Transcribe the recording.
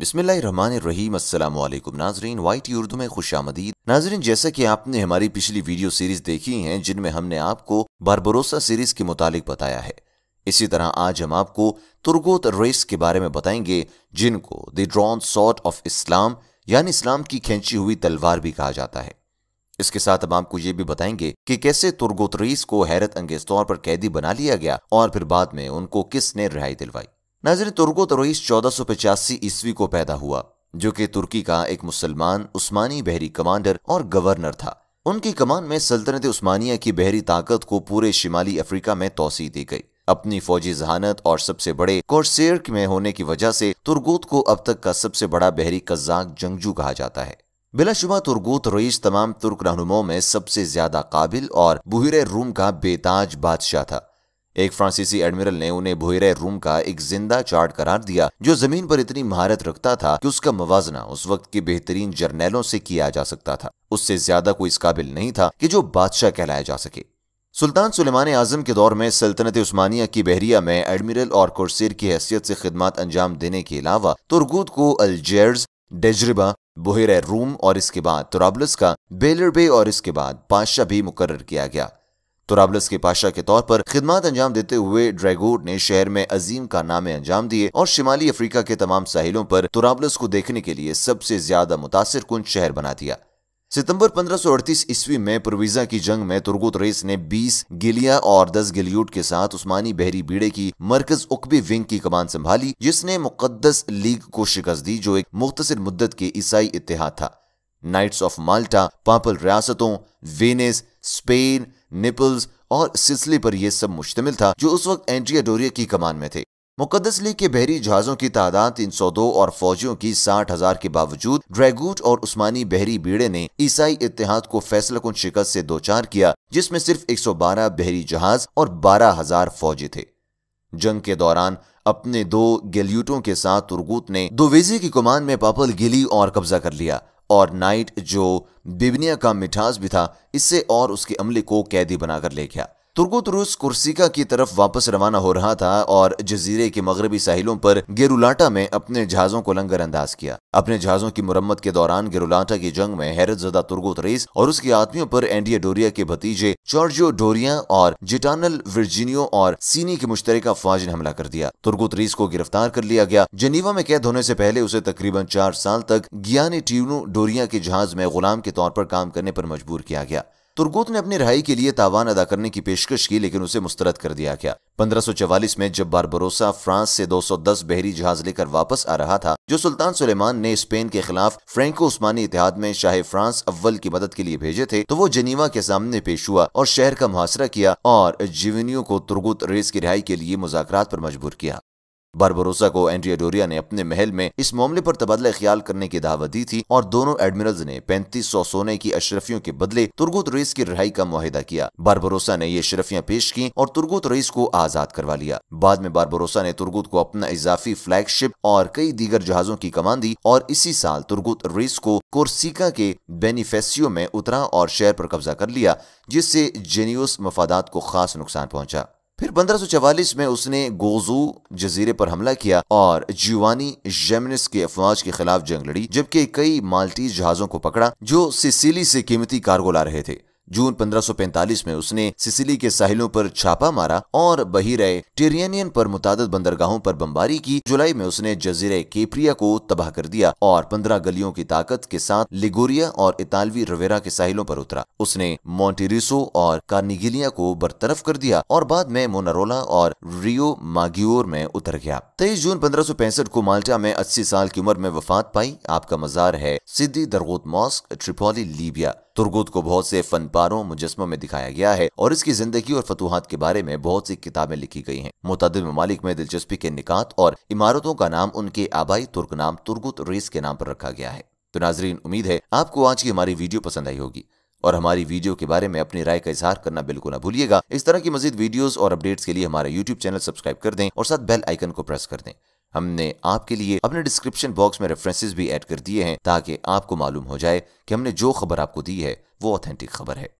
बिस्मिल्लाम नाजरीन Y T Urdu में खुश आमदीद नाजरीन जैसा कि आपने हमारी पिछली वीडियो सीरीज देखी हैं जिनमें हमने आपको बारबरोसा सीरीज के मुतालिक बताया है इसी तरह आज हम आपको तुर्गोत रेस के बारे में बताएंगे जिनको the drawn sword of Islam यानी इस्लाम की खींची हुई तलवार भी कहा जाता है इसके साथ हम आपको ये भी बताएंगे कि कैसे तुर्गोत रेस को हैरत अंगेज तौर पर कैदी बना लिया गया और फिर बाद में उनको किसने रिहाई दिलवाई नाजर तुर्को तरोईस चौदह सौ पचासी ईस्वी को पैदा हुआ जो कि तुर्की का एक मुसलमान उस्मानी बहरी कमांडर और गवर्नर था उनकी कमान में सल्तनत उस्मानिया की बहरी ताकत को पूरे शिमाली अफ्रीका में तोसी दी गई अपनी फौजी जहानत और सबसे बड़े कोर्सेर में होने की वजह से तुर्गोत को अब तक का सबसे बड़ा बहरी कजाक जंगजू कहा जाता है बिलाशुबा तुर्गोत रईस तमाम तुर्क रहनुमाओं में सबसे ज्यादा काबिल और बुहिर रूम का बेताज बादशाह था एक फ्रांसीसी एडमिरल ने उन्हें भोईरे रूम का एक जिंदा चार्ट करार दिया जो जमीन पर इतनी महारत रखता था कि उसका मुजना उस वक्त के बेहतरीन जर्नैलों से किया जा सकता था उससे ज्यादा कोई इस काबिल नहीं था कि जो बादशाह कहलाया जा सके सुल्तान सुलेमान आजम के दौर में सल्तनत उस्मानिया की बहरिया में एडमिरल और कुरसिर की हैसियत से खिदमत अंजाम देने के अलावा तुर्गुद को अलजेर्स डेजरिबा बोहर रूम और इसके बाद तुराबलस का बेलर बे और इसके बाद पाशा भी मुकर किया गया तुराबलस के पाशा के तौर पर खिदमत अंजाम देते हुए ड्रैगोड ने शहर में अजीम कारनामे अंजाम दिए और शिमाली अफ्रीका के तमाम साहिलों पर तुराबलस को देखने के लिए सबसे ज्यादा मुतासर कुन शहर बना दिया सितंबर 1538 ईस्वी में पुरवीजा की जंग में तुर्गुत रेस ने 20 गिलिया और 10 गिलियूट के साथ उस्मानी बहरी बीड़े की मरकज उकबी विंग की कमान संभाली जिसने मुकद्दस लीग को शिकस्त दी जो एक मुख्तर मुद्दत के ईसाई इतिहाद था नाइट्स ऑफ माल्टा पापल रियासतों वेनेस स्पेन निपल्स और सिसली पर यह सब मुश्तमिल था जो उस वक्त एंट्रियाडोरिया की कमान में थे मुकदस लीग के बहरी जहाज़ों की तादाद 302 और फौजियों की साठ हजार के बावजूद ड्रैगूट और उस्मानी बहरी बीड़े ने ईसाई इतिहाद को फैसला कुन शिकस्त से दोचार किया जिसमें सिर्फ 112 बहरी जहाज और बारह हजार फौजी थे जंग के दौरान अपने दो गेल्यूटों के साथ तुर्गूत ने दोवेजी की कमान में पापल गिली और कब्जा कर लिया और नाइट जो बिबनिया का मिठास भी था इससे और उसके अमले को कैदी बनाकर ले गया तुर्कोतुरुस कुर्सिका की तरफ वापस रवाना हो रहा था और जजीरे के मगरबी साहिलों पर गेरुलाटा में अपने जहाजों को लंगर अंदाज किया अपने जहाजों की मुरम्मत के दौरान गेरुलाटा की जंग में हैरतजदा तुर्कोतरेस और उसके आदमियों पर एंडिया डोरिया के भतीजे चार्जियो डोरिया और जिटानल वर्जीनियो और सीनी के मुश्तर फौज ने हमला कर दिया तुर्कोतरेस को गिरफ्तार कर लिया गया जनीवा में कैद होने से पहले उसे तकरीबन चार साल तक गियानी ट्यूनो डोरिया के जहाज में गुलाम के तौर पर काम करने पर मजबूर किया गया तुर्गोत ने अपनी रिहाई के लिए तावान अदा करने की पेशकश की लेकिन उसे मुस्तरद कर दिया गया चवालीस में जब बारबरोसा फ्रांस से 210 बहरी जहाज लेकर वापस आ रहा था जो सुल्तान सुलेमान ने स्पेन के खिलाफ फ्रेंको उस्मानी इतिहाद में शाह फ्रांस अव्वल की मदद के लिए भेजे थे तो वो जनीवा के सामने पेश हुआ और शहर का मुहासरा किया और जीवनियों को तुर्गुत रेस की रिहाई के लिए मुजाकर पर मजबूर किया बारबरोसा को डोरिया ने अपने महल में इस मामले पर तबादला ख्याल करने की दावत दी थी और दोनों एडमिरल्स ने पैंतीस सौ सोने की अशरफियों के बदले तुर्गुत रईस की रिहाई का मुहिदा किया बारबरोसा ने ये अशरफियां पेश की और तुर्गुत रईस को आजाद करवा लिया बाद में बारबरोसा ने तुर्गुत को अपना इजाफी फ्लैगशिप और कई दीगर जहाजों की कमान दी और इसी साल तुर्गुत रईस को कोर्सिका के बेनिफेसियो में उतरा और शहर पर कब्जा कर लिया जिससे जेनियोस मफादात को खास नुकसान पहुंचा फिर 1544 में उसने गोजू जजीरे पर हमला किया और जुवानी जेमिनस की अफवाज के खिलाफ जंग लड़ी जबकि कई माल्टी जहाजों को पकड़ा जो सिसिली से कीमती कार्गो ला रहे थे जून 1545 में उसने सिसिली के साहिलों पर छापा मारा और बही रहे टेरियनियन पर मुताद बंदरगाहों पर बमबारी की जुलाई में उसने जजीरे केप्रिया को तबाह कर दिया और पंद्रह गलियों की ताकत के साथ लिगोरिया और इतालवी रवेरा के साहिलों पर उतरा उसने मोन्टेरिसो और कार्निगिलिया को बरतरफ कर दिया और बाद में मोनारोला और रियो मागियोर में उतर गया तेईस जून पंद्रह को माल्टा में अस्सी साल की उम्र में वफात पाई आपका मजार है Sidi Dragut mosque Tripoli Libya Turgut को बहुत से फन पारों मुजस्मों में दिखाया गया है और इसकी जिंदगी और फतुहात के बारे में बहुत सी किताबें लिखी गई हैं मुतद ममालिक में दिलचस्पी के निकात और इमारतों का नाम उनके आबाई तुर्क नाम तुर्गुत रेस के नाम पर रखा गया है तो नाजरीन उम्मीद है आपको आज की हमारी वीडियो पसंद आई होगी और हमारी वीडियो के बारे में अपनी राय का इजहार करना बिल्कुल ना भूलिएगा इस तरह की मजीद वीडियोस और अपडेट्स के लिए हमारा यूट्यूब चैनल सब्सक्राइब कर दें और साथ बेल आइकन को प्रेस कर दें हमने आपके लिए अपने डिस्क्रिप्शन बॉक्स में रेफरेंसेस भी ऐड कर दिए हैं ताकि आपको मालूम हो जाए कि हमने जो खबर आपको दी है वो ऑथेंटिक खबर है